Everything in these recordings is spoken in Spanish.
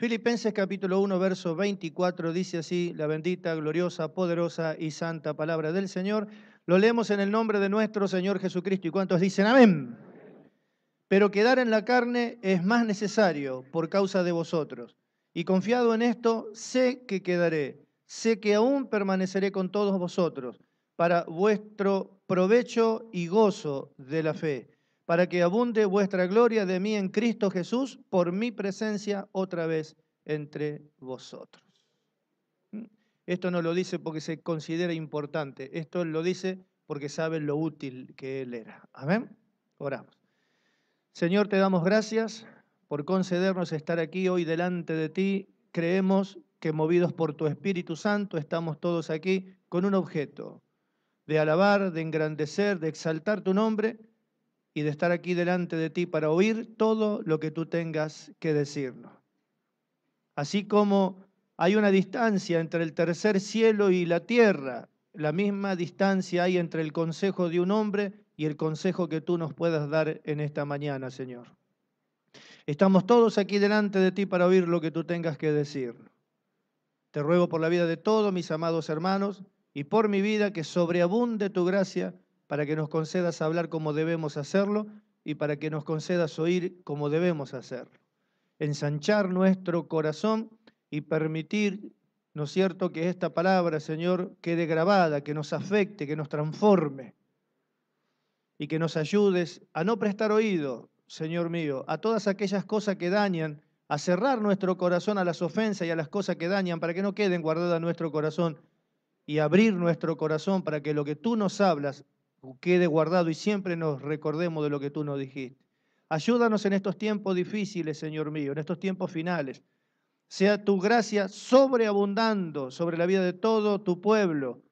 Filipenses capítulo 1, verso 24 dice así, la bendita, gloriosa, poderosa y santa palabra del Señor. Lo leemos en el nombre de nuestro Señor Jesucristo. ¿Y cuántos dicen amén? Pero quedar en la carne es más necesario por causa de vosotros. Y confiado en esto, sé que quedaré, sé que aún permaneceré con todos vosotros para vuestro provecho y gozo de la fe para que abunde vuestra gloria de mí en Cristo Jesús por mi presencia otra vez entre vosotros. ¿Mm? Esto no lo dice porque se considera importante, esto lo dice porque sabe lo útil que Él era. Amén. Oramos. Señor, te damos gracias por concedernos estar aquí hoy delante de ti. Creemos que movidos por tu Espíritu Santo estamos todos aquí con un objeto de alabar, de engrandecer, de exaltar tu nombre y de estar aquí delante de ti para oír todo lo que tú tengas que decirnos. Así como hay una distancia entre el tercer cielo y la tierra, la misma distancia hay entre el consejo de un hombre y el consejo que tú nos puedas dar en esta mañana, Señor. Estamos todos aquí delante de ti para oír lo que tú tengas que decir. Te ruego por la vida de todos mis amados hermanos y por mi vida que sobreabunde tu gracia para que nos concedas hablar como debemos hacerlo y para que nos concedas oír como debemos hacerlo. Ensanchar nuestro corazón y permitir, ¿no es cierto?, que esta palabra, Señor, quede grabada, que nos afecte, que nos transforme y que nos ayudes a no prestar oído, Señor mío, a todas aquellas cosas que dañan, a cerrar nuestro corazón a las ofensas y a las cosas que dañan para que no queden guardadas nuestro corazón y abrir nuestro corazón para que lo que tú nos hablas quede guardado y siempre nos recordemos de lo que tú nos dijiste. Ayúdanos en estos tiempos difíciles, Señor mío, en estos tiempos finales. Sea tu gracia sobreabundando sobre la vida de todo tu pueblo,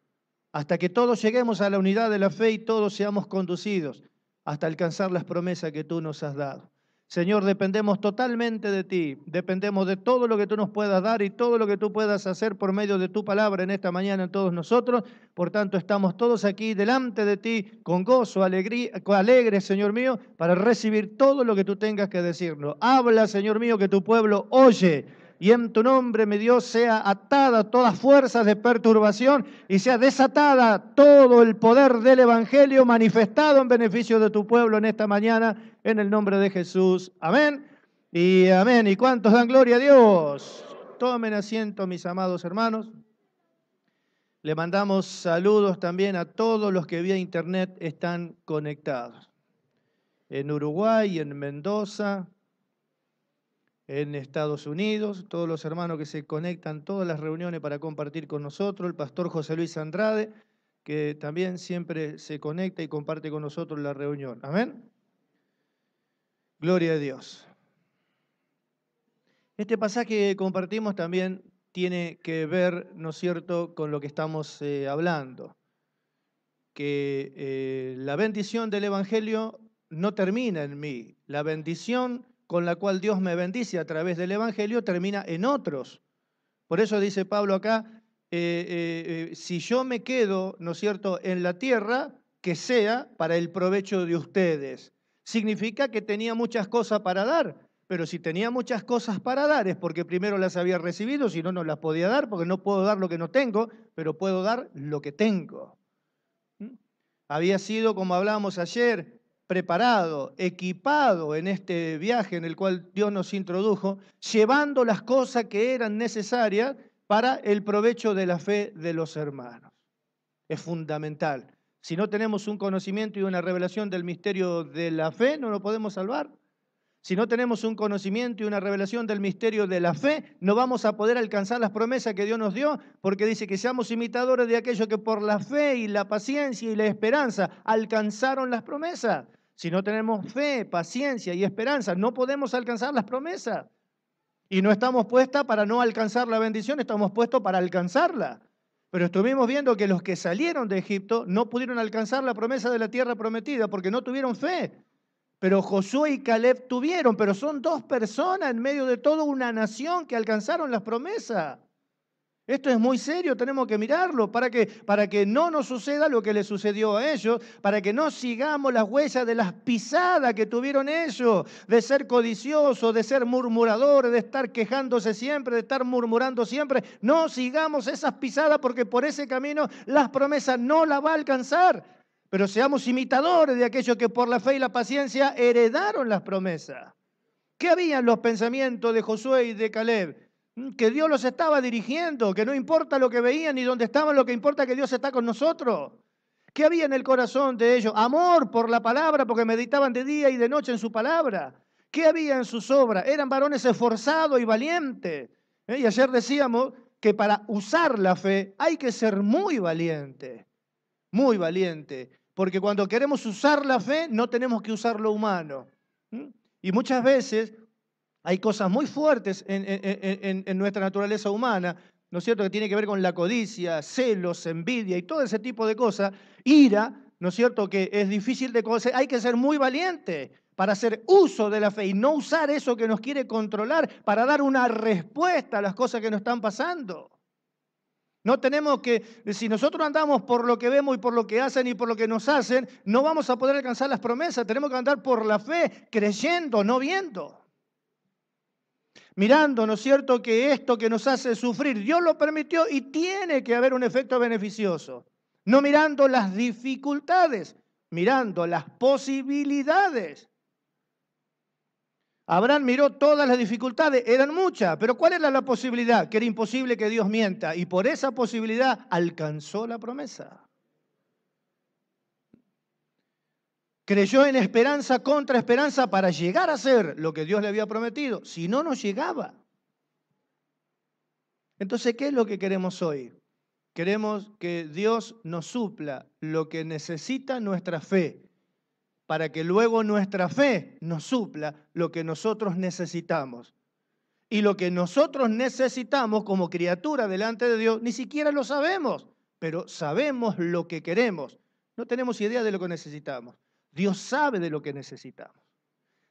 hasta que todos lleguemos a la unidad de la fe y todos seamos conducidos hasta alcanzar las promesas que tú nos has dado. Señor, dependemos totalmente de ti, dependemos de todo lo que tú nos puedas dar y todo lo que tú puedas hacer por medio de tu palabra en esta mañana en todos nosotros. Por tanto, estamos todos aquí delante de ti con gozo, alegría, alegre, Señor mío, para recibir todo lo que tú tengas que decirnos. Habla, Señor mío, que tu pueblo oye y en tu nombre, mi Dios, sea atada todas fuerzas de perturbación y sea desatada todo el poder del Evangelio manifestado en beneficio de tu pueblo en esta mañana, en el nombre de Jesús. Amén y amén. ¿Y cuántos dan gloria a Dios? Tomen asiento, mis amados hermanos. Le mandamos saludos también a todos los que vía internet están conectados. En Uruguay, en Mendoza, en Estados Unidos, todos los hermanos que se conectan, todas las reuniones para compartir con nosotros, el pastor José Luis Andrade, que también siempre se conecta y comparte con nosotros la reunión. Amén. Gloria a Dios. Este pasaje que compartimos también tiene que ver, ¿no es cierto?, con lo que estamos eh, hablando, que eh, la bendición del Evangelio no termina en mí, la bendición con la cual Dios me bendice a través del Evangelio termina en otros. Por eso dice Pablo acá, eh, eh, eh, si yo me quedo, ¿no es cierto?, en la tierra, que sea para el provecho de ustedes. Significa que tenía muchas cosas para dar, pero si tenía muchas cosas para dar es porque primero las había recibido, si no, no las podía dar, porque no puedo dar lo que no tengo, pero puedo dar lo que tengo. ¿Mm? Había sido, como hablábamos ayer, preparado, equipado en este viaje en el cual Dios nos introdujo, llevando las cosas que eran necesarias para el provecho de la fe de los hermanos. Es fundamental. Si no tenemos un conocimiento y una revelación del misterio de la fe, no lo podemos salvar. Si no tenemos un conocimiento y una revelación del misterio de la fe, no vamos a poder alcanzar las promesas que Dios nos dio, porque dice que seamos imitadores de aquellos que por la fe y la paciencia y la esperanza alcanzaron las promesas. Si no tenemos fe, paciencia y esperanza, no podemos alcanzar las promesas. Y no estamos puestas para no alcanzar la bendición, estamos puestos para alcanzarla. Pero estuvimos viendo que los que salieron de Egipto no pudieron alcanzar la promesa de la tierra prometida porque no tuvieron fe. Pero Josué y Caleb tuvieron, pero son dos personas en medio de toda una nación que alcanzaron las promesas. Esto es muy serio, tenemos que mirarlo para que, para que no nos suceda lo que le sucedió a ellos, para que no sigamos las huellas de las pisadas que tuvieron ellos, de ser codiciosos, de ser murmuradores, de estar quejándose siempre, de estar murmurando siempre. No sigamos esas pisadas porque por ese camino las promesas no las va a alcanzar pero seamos imitadores de aquellos que por la fe y la paciencia heredaron las promesas. ¿Qué habían los pensamientos de Josué y de Caleb? Mm, que Dios los estaba dirigiendo, que no importa lo que veían ni dónde estaban, lo que importa es que Dios está con nosotros. ¿Qué había en el corazón de ellos? Amor por la palabra, porque meditaban de día y de noche en su palabra. ¿Qué había en sus obras? Eran varones esforzados y valientes. ¿Eh? Y ayer decíamos que para usar la fe hay que ser muy valiente muy valiente, porque cuando queremos usar la fe no tenemos que usar lo humano. Y muchas veces hay cosas muy fuertes en, nuestra naturaleza humana, ¿no es cierto?, que tiene que ver con la codicia, celos, envidia y todo ese tipo de cosas, ira, ¿no es cierto?, que es difícil de conocer, hay que ser muy valiente para hacer uso de la fe y no usar eso que nos quiere controlar para dar una respuesta a las cosas que nos están pasando. No tenemos que, si nosotros andamos por lo que vemos y por lo que hacen y por lo que nos hacen, no vamos a poder alcanzar las promesas. Tenemos que andar por la fe, creyendo, no viendo. Mirando, ¿no es cierto?, que esto que nos hace sufrir, Dios lo permitió y tiene que haber un efecto beneficioso. No mirando las dificultades, mirando las posibilidades. Abraham miró todas las dificultades, eran muchas, pero ¿cuál era la posibilidad? Que era imposible que Dios mienta. Y por esa posibilidad alcanzó la promesa. Creyó en esperanza contra esperanza para llegar a ser lo que Dios le había prometido. Si no, no llegaba. Entonces, ¿qué es lo que queremos hoy? Queremos que Dios nos supla lo que necesita nuestra fe para que luego nuestra fe nos supla lo que nosotros necesitamos. Y lo que nosotros necesitamos como criatura delante de Dios, ni siquiera lo sabemos, pero sabemos lo que queremos. No tenemos idea de lo que necesitamos. Dios sabe de lo que necesitamos.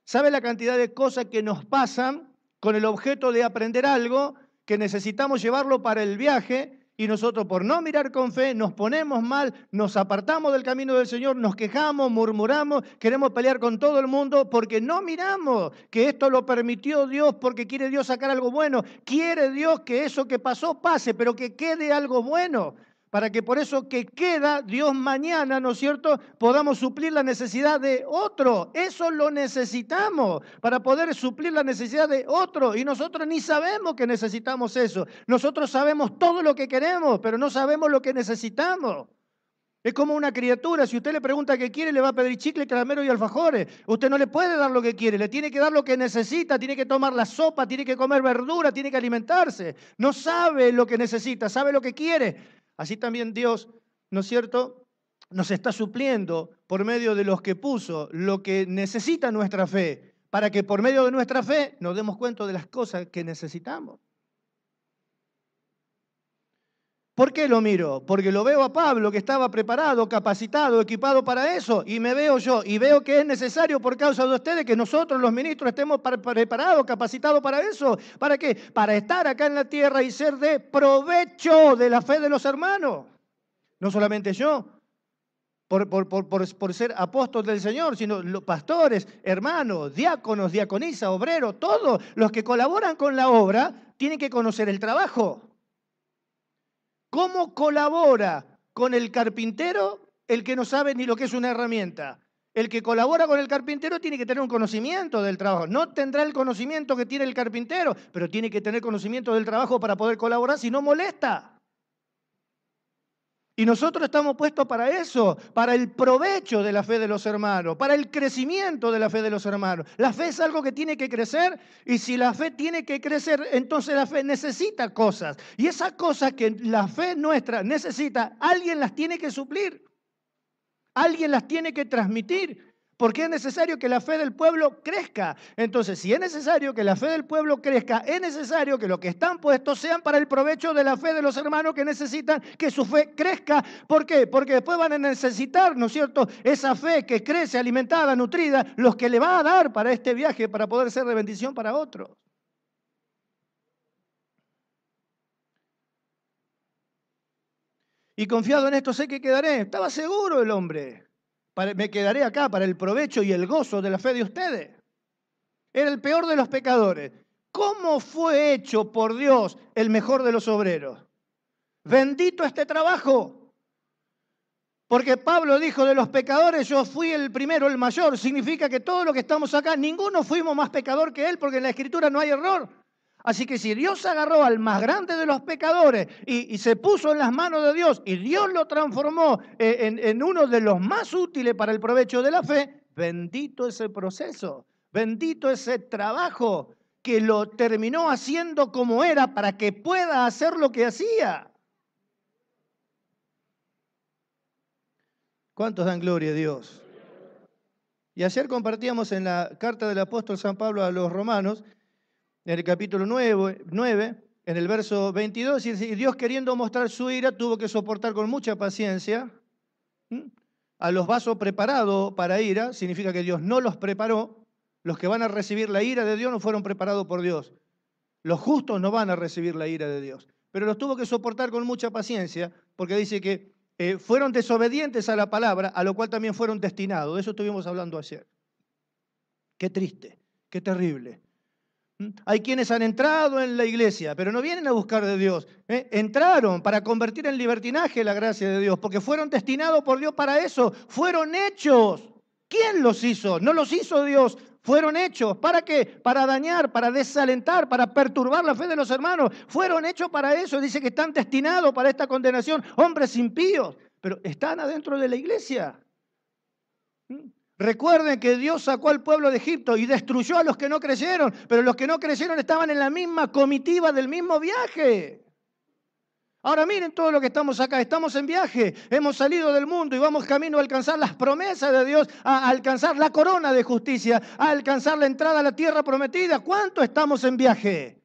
Sabe la cantidad de cosas que nos pasan con el objeto de aprender algo, que necesitamos llevarlo para el viaje, y nosotros por no mirar con fe nos ponemos mal, nos apartamos del camino del Señor, nos quejamos, murmuramos, queremos pelear con todo el mundo porque no miramos que esto lo permitió Dios porque quiere Dios sacar algo bueno. Quiere Dios que eso que pasó pase, pero que quede algo bueno para que por eso que queda Dios mañana, ¿no es cierto?, podamos suplir la necesidad de otro. Eso lo necesitamos para poder suplir la necesidad de otro. Y nosotros ni sabemos que necesitamos eso. Nosotros sabemos todo lo que queremos, pero no sabemos lo que necesitamos. Es como una criatura, si usted le pregunta qué quiere, le va a pedir chicle, caramelo y alfajores. Usted no le puede dar lo que quiere, le tiene que dar lo que necesita, tiene que tomar la sopa, tiene que comer verdura, tiene que alimentarse. No sabe lo que necesita, sabe lo que quiere Así también Dios, ¿no es cierto?, nos está supliendo por medio de los que puso lo que necesita nuestra fe, para que por medio de nuestra fe nos demos cuenta de las cosas que necesitamos. ¿Por qué lo miro? Porque lo veo a Pablo que estaba preparado, capacitado, equipado para eso, y me veo yo, y veo que es necesario por causa de ustedes que nosotros los ministros estemos preparados, capacitados para eso. ¿Para qué? Para estar acá en la tierra y ser de provecho de la fe de los hermanos. No solamente yo, por, por, por, ser apóstol del Señor, sino los pastores, hermanos, diáconos, diaconisa, obreros, todos los que colaboran con la obra tienen que conocer el trabajo. ¿Cómo colabora con el carpintero el que no sabe ni lo que es una herramienta? El que colabora con el carpintero tiene que tener un conocimiento del trabajo. No tendrá el conocimiento que tiene el carpintero, pero tiene que tener conocimiento del trabajo para poder colaborar si no molesta. Y nosotros estamos puestos para eso, para el provecho de la fe de los hermanos, para el crecimiento de la fe de los hermanos. La fe es algo que tiene que crecer y si la fe tiene que crecer, entonces la fe necesita cosas. Y esas cosas que la fe nuestra necesita, alguien las tiene que suplir, alguien las tiene que transmitir. Porque es necesario que la fe del pueblo crezca. Entonces, si es necesario que la fe del pueblo crezca, es necesario que los que están puestos sean para el provecho de la fe de los hermanos que necesitan que su fe crezca. ¿Por qué? Porque después van a necesitar, ¿no es cierto?, esa fe que crece, alimentada, nutrida, los que le va a dar para este viaje, para poder ser de bendición para otros. Y confiado en esto sé que quedaré. Estaba seguro el hombre me quedaré acá para el provecho y el gozo de la fe de ustedes. Era el peor de los pecadores. ¿Cómo fue hecho por Dios el mejor de los obreros? Bendito este trabajo. Porque Pablo dijo de los pecadores, yo fui el primero, el mayor. Significa que todos los que estamos acá, ninguno fuimos más pecador que él, porque en la escritura no hay error. Así que si Dios agarró al más grande de los pecadores y, se puso en las manos de Dios y Dios lo transformó eh, en, uno de los más útiles para el provecho de la fe, bendito ese proceso, bendito ese trabajo que lo terminó haciendo como era para que pueda hacer lo que hacía. ¿Cuántos dan gloria a Dios? Y ayer compartíamos en la carta del apóstol San Pablo a los romanos en el capítulo 9, en el verso 22, y Dios queriendo mostrar su ira tuvo que soportar con mucha paciencia a los vasos preparados para ira, significa que Dios no los preparó, los que van a recibir la ira de Dios no fueron preparados por Dios, los justos no van a recibir la ira de Dios, pero los tuvo que soportar con mucha paciencia, porque dice que eh, fueron desobedientes a la palabra, a lo cual también fueron destinados, de eso estuvimos hablando ayer. Qué triste, qué terrible hay quienes han entrado en la iglesia, pero no vienen a buscar de Dios. ¿eh? Entraron para convertir en libertinaje la gracia de Dios, porque fueron destinados por Dios para eso. Fueron hechos. ¿Quién los hizo? No los hizo Dios. Fueron hechos. ¿Para qué? Para dañar, para desalentar, para perturbar la fe de los hermanos. Fueron hechos para eso. Dice que están destinados para esta condenación. Hombres impíos. Pero están adentro de la iglesia. Recuerden que Dios sacó al pueblo de Egipto y destruyó a los que no creyeron, pero los que no creyeron estaban en la misma comitiva del mismo viaje. Ahora miren todo lo que estamos acá, estamos en viaje, hemos salido del mundo y vamos camino a alcanzar las promesas de Dios, a alcanzar la corona de justicia, a alcanzar la entrada a la tierra prometida. ¿Cuánto estamos en viaje?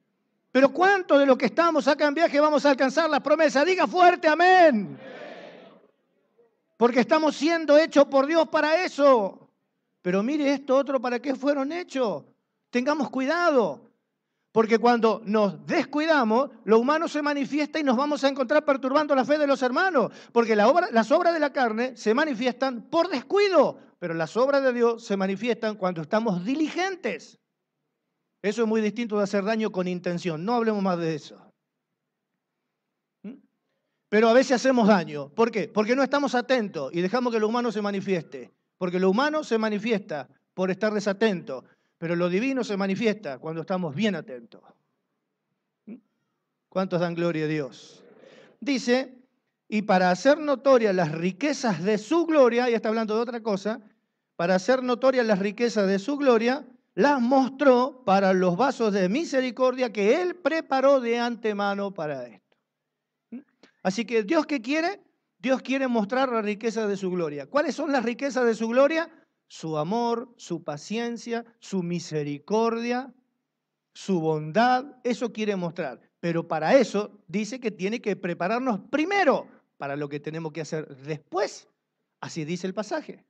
Pero ¿cuánto de lo que estamos acá en viaje vamos a alcanzar las promesas? Diga fuerte, amén. Porque estamos siendo hechos por Dios para eso. Pero mire esto otro, ¿para qué fueron hechos? Tengamos cuidado. Porque cuando nos descuidamos, lo humano se manifiesta y nos vamos a encontrar perturbando la fe de los hermanos. Porque la obra, las obras de la carne se manifiestan por descuido, pero las obras de Dios se manifiestan cuando estamos diligentes. Eso es muy distinto de hacer daño con intención. No hablemos más de eso. ¿Mm? Pero a veces hacemos daño. ¿Por qué? Porque no estamos atentos y dejamos que lo humano se manifieste. Porque lo humano se manifiesta por estar desatento, pero lo divino se manifiesta cuando estamos bien atentos. ¿Mm? ¿Cuántos dan gloria a Dios? Dice, y para hacer notoria las riquezas de su gloria, y está hablando de otra cosa, para hacer notoria las riquezas de su gloria, las mostró para los vasos de misericordia que él preparó de antemano para esto. ¿Mm? Así que Dios que quiere Dios quiere mostrar la riqueza de su gloria. ¿Cuáles son las riquezas de su gloria? Su amor, su paciencia, su misericordia, su bondad, eso quiere mostrar. Pero para eso dice que tiene que prepararnos primero para lo que tenemos que hacer después. Así dice el pasaje.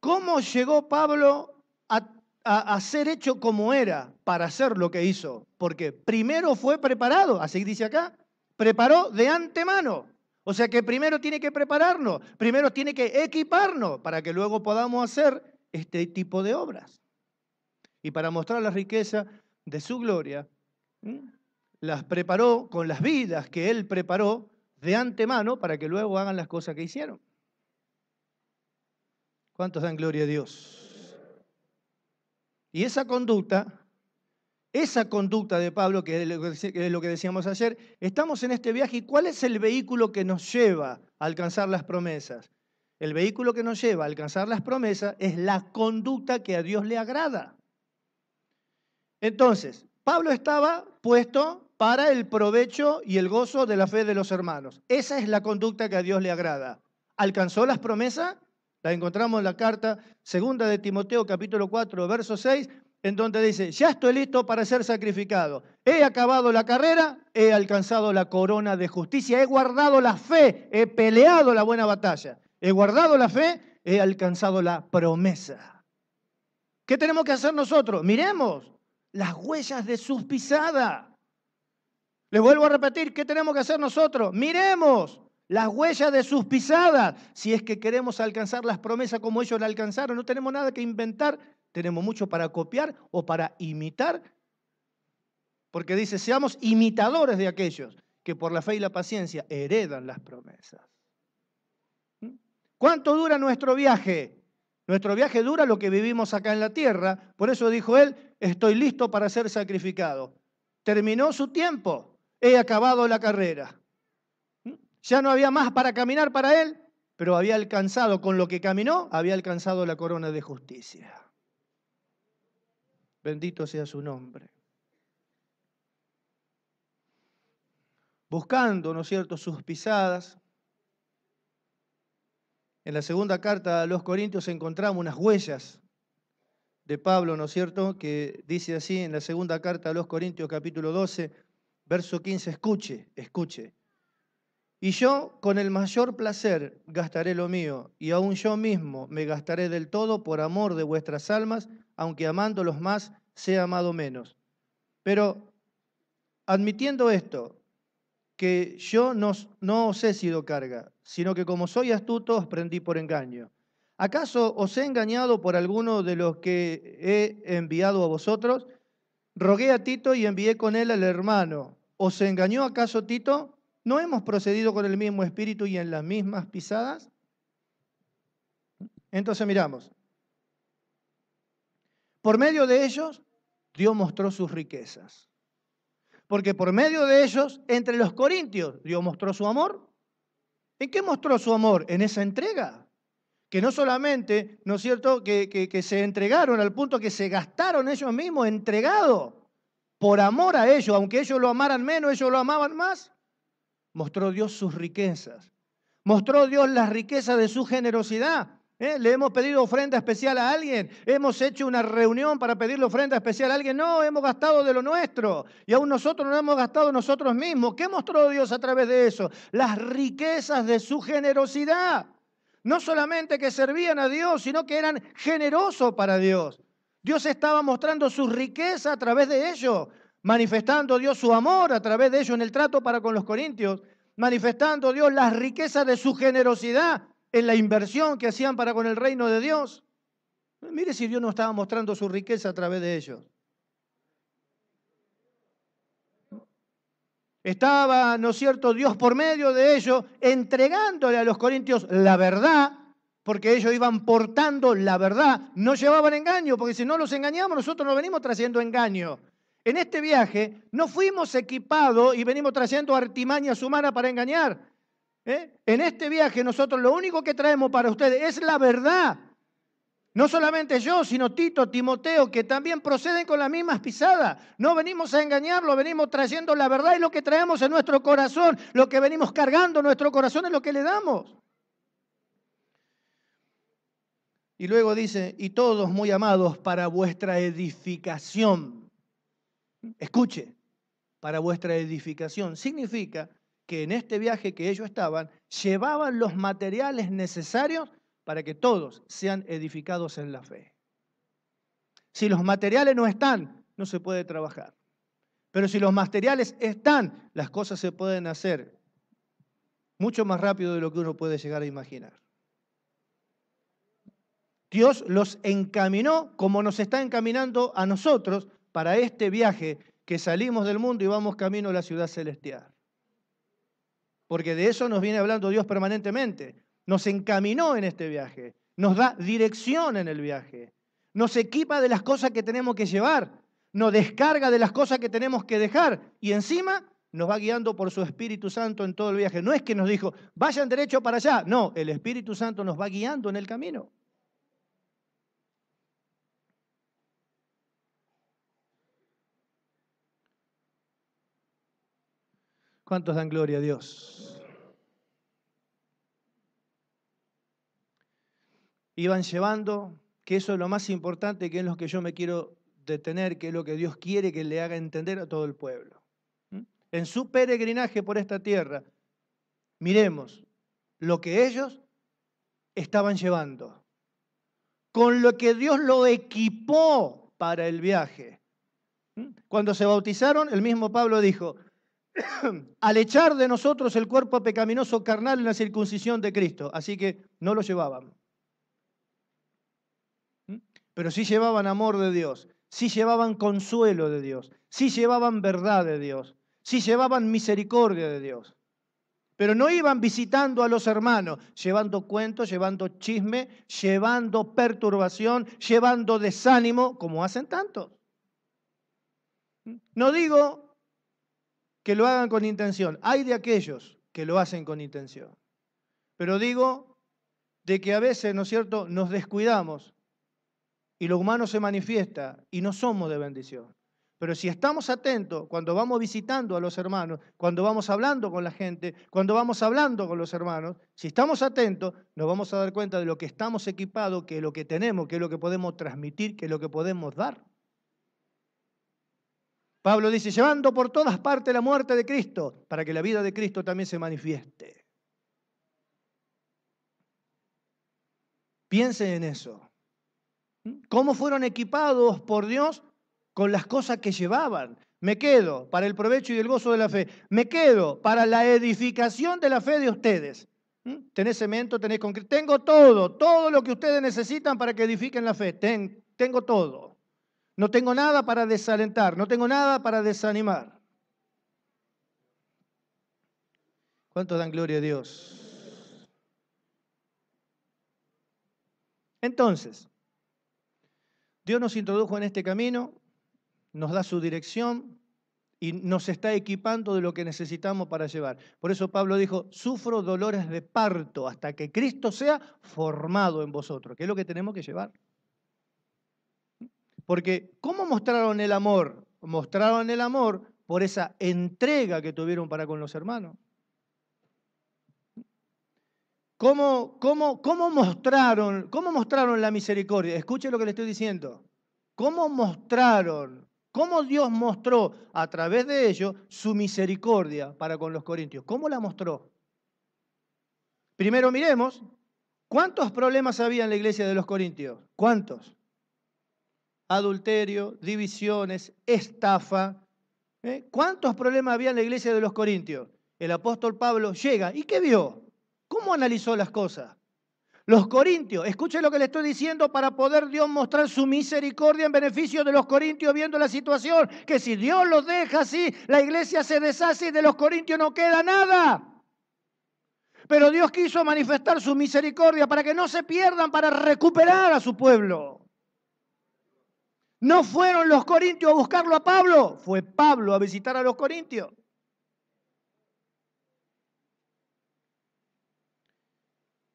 ¿Cómo llegó Pablo a, ser hecho como era para hacer lo que hizo? Porque primero fue preparado, así dice acá, preparó de antemano. O sea que primero tiene que prepararnos, primero tiene que equiparnos para que luego podamos hacer este tipo de obras. Y para mostrar la riqueza de su gloria, las preparó con las vidas que él preparó de antemano para que luego hagan las cosas que hicieron. ¿Cuántos dan gloria a Dios? Y esa conducta esa conducta de Pablo, que es lo que decíamos ayer, estamos en este viaje y cuál es el vehículo que nos lleva a alcanzar las promesas. El vehículo que nos lleva a alcanzar las promesas es la conducta que a Dios le agrada. Entonces, Pablo estaba puesto para el provecho y el gozo de la fe de los hermanos. Esa es la conducta que a Dios le agrada. ¿Alcanzó las promesas? La encontramos en la carta segunda de Timoteo capítulo 4, verso 6 en donde dice, ya estoy listo para ser sacrificado, he acabado la carrera, he alcanzado la corona de justicia, he guardado la fe, he peleado la buena batalla, he guardado la fe, he alcanzado la promesa. ¿Qué tenemos que hacer nosotros? Miremos las huellas de sus pisadas. Les vuelvo a repetir, ¿qué tenemos que hacer nosotros? Miremos las huellas de sus pisadas. Si es que queremos alcanzar las promesas como ellos la alcanzaron, no tenemos nada que inventar tenemos mucho para copiar o para imitar, porque dice, seamos imitadores de aquellos que por la fe y la paciencia heredan las promesas. ¿Mm? ¿Cuánto dura nuestro viaje? Nuestro viaje dura lo que vivimos acá en la tierra, por eso dijo él, estoy listo para ser sacrificado. Terminó su tiempo, he acabado la carrera. ¿Mm? Ya no había más para caminar para él, pero había alcanzado, con lo que caminó, había alcanzado la corona de justicia. Bendito sea su nombre. Buscando, ¿no es cierto?, sus pisadas. En la segunda carta a los Corintios encontramos unas huellas de Pablo, ¿no es cierto?, que dice así en la segunda carta a los Corintios capítulo 12, verso 15, escuche, escuche. Y yo con el mayor placer gastaré lo mío, y aún yo mismo me gastaré del todo por amor de vuestras almas, aunque amándolos más sea amado menos. Pero admitiendo esto, que yo no, no, os he sido carga, sino que como soy astuto os prendí por engaño. ¿Acaso os he engañado por alguno de los que he enviado a vosotros? Rogué a Tito y envié con él al hermano. ¿Os engañó acaso Tito? ¿No hemos procedido con el mismo espíritu y en las mismas pisadas? Entonces miramos. Por medio de ellos Dios mostró sus riquezas. Porque por medio de ellos, entre los corintios, Dios mostró su amor. ¿En qué mostró su amor? En esa entrega. Que no solamente, ¿no es cierto?, que, que, se entregaron al punto que se gastaron ellos mismos, entregados por amor a ellos, aunque ellos lo amaran menos, ellos lo amaban más. Mostró Dios sus riquezas. Mostró Dios las riquezas de su generosidad. ¿Eh? ¿Le hemos pedido ofrenda especial a alguien? ¿Hemos hecho una reunión para pedirle ofrenda especial a alguien? No, hemos gastado de lo nuestro. Y aún nosotros no hemos gastado nosotros mismos. ¿Qué mostró Dios a través de eso? Las riquezas de su generosidad. No solamente que servían a Dios, sino que eran generosos para Dios. Dios estaba mostrando su riqueza a través de ellos, manifestando Dios su amor a través de ellos en el trato para con los corintios, manifestando Dios las riquezas de su generosidad en la inversión que hacían para con el reino de Dios. Mire si Dios no estaba mostrando su riqueza a través de ellos. Estaba, ¿no es cierto?, Dios por medio de ellos entregándole a los corintios la verdad, porque ellos iban portando la verdad, no llevaban engaño, porque si no los engañamos, nosotros no venimos trayendo engaño. En este viaje no fuimos equipados y venimos trayendo artimañas humanas para engañar. ¿Eh? En este viaje nosotros lo único que traemos para ustedes es la verdad. No solamente yo, sino Tito, Timoteo, que también proceden con las mismas pisadas. No venimos a engañarlo, venimos trayendo la verdad y lo que traemos en nuestro corazón, lo que venimos cargando en nuestro corazón es lo que le damos. Y luego dice, y todos muy amados para vuestra edificación. Escuche, para vuestra edificación. Significa que en este viaje que ellos estaban, llevaban los materiales necesarios para que todos sean edificados en la fe. Si los materiales no están, no se puede trabajar. Pero si los materiales están, las cosas se pueden hacer mucho más rápido de lo que uno puede llegar a imaginar. Dios los encaminó como nos está encaminando a nosotros para este viaje que salimos del mundo y vamos camino a la ciudad celestial porque de eso nos viene hablando Dios permanentemente. Nos encaminó en este viaje, nos da dirección en el viaje, nos equipa de las cosas que tenemos que llevar, nos descarga de las cosas que tenemos que dejar y encima nos va guiando por su Espíritu Santo en todo el viaje. No es que nos dijo, vayan derecho para allá, no, el Espíritu Santo nos va guiando en el camino. ¿Cuántos dan gloria a Dios? Iban llevando, que eso es lo más importante, que es lo que yo me quiero detener, que es lo que Dios quiere que le haga entender a todo el pueblo. ¿Mm? En su peregrinaje por esta tierra, miremos lo que ellos estaban llevando, con lo que Dios lo equipó para el viaje. ¿Mm? Cuando se bautizaron, el mismo Pablo dijo, al echar de nosotros el cuerpo pecaminoso carnal en la circuncisión de Cristo. Así que no lo llevaban. ¿Mm? Pero sí llevaban amor de Dios, sí llevaban consuelo de Dios, sí llevaban verdad de Dios, sí llevaban misericordia de Dios. Pero no iban visitando a los hermanos, llevando cuentos, llevando chisme, llevando perturbación, llevando desánimo, como hacen tantos. ¿Mm? No digo que lo hagan con intención. Hay de aquellos que lo hacen con intención. Pero digo de que a veces, ¿no es cierto?, nos descuidamos y lo humano se manifiesta y no somos de bendición. Pero si estamos atentos cuando vamos visitando a los hermanos, cuando vamos hablando con la gente, cuando vamos hablando con los hermanos, si estamos atentos, nos vamos a dar cuenta de lo que estamos equipados, que es lo que tenemos, que es lo que podemos transmitir, que es lo que podemos dar. Pablo dice, llevando por todas partes la muerte de Cristo, para que la vida de Cristo también se manifieste. Piensen en eso. ¿Cómo fueron equipados por Dios con las cosas que llevaban? Me quedo para el provecho y el gozo de la fe. Me quedo para la edificación de la fe de ustedes. ¿Mm? Tenés cemento, tenés concreto. Tengo todo, todo lo que ustedes necesitan para que edifiquen la fe. tengo todo. No tengo nada para desalentar, no tengo nada para desanimar. ¿Cuántos dan gloria a Dios? Entonces, Dios nos introdujo en este camino, nos da su dirección y nos está equipando de lo que necesitamos para llevar. Por eso Pablo dijo, sufro dolores de parto hasta que Cristo sea formado en vosotros, que es lo que tenemos que llevar. Porque ¿cómo mostraron el amor? Mostraron el amor por esa entrega que tuvieron para con los hermanos. ¿Cómo, cómo, cómo mostraron, ¿Cómo mostraron la misericordia? Escuche lo que le estoy diciendo. ¿Cómo mostraron, cómo Dios mostró a través de ellos su misericordia para con los corintios? ¿Cómo la mostró? Primero miremos, ¿cuántos problemas había en la iglesia de los corintios? ¿Cuántos? adulterio, divisiones, estafa. ¿eh? ¿Cuántos problemas había en la iglesia de los Corintios? El apóstol Pablo llega y ¿qué vio? ¿Cómo analizó las cosas? Los corintios, escuchen lo que le estoy diciendo para poder Dios mostrar su misericordia en beneficio de los corintios viendo la situación, que si Dios los deja así, la iglesia se deshace y de los corintios no queda nada. Pero Dios quiso manifestar su misericordia para que no se pierdan, para recuperar a su pueblo. No fueron los corintios a buscarlo a Pablo, fue Pablo a visitar a los corintios.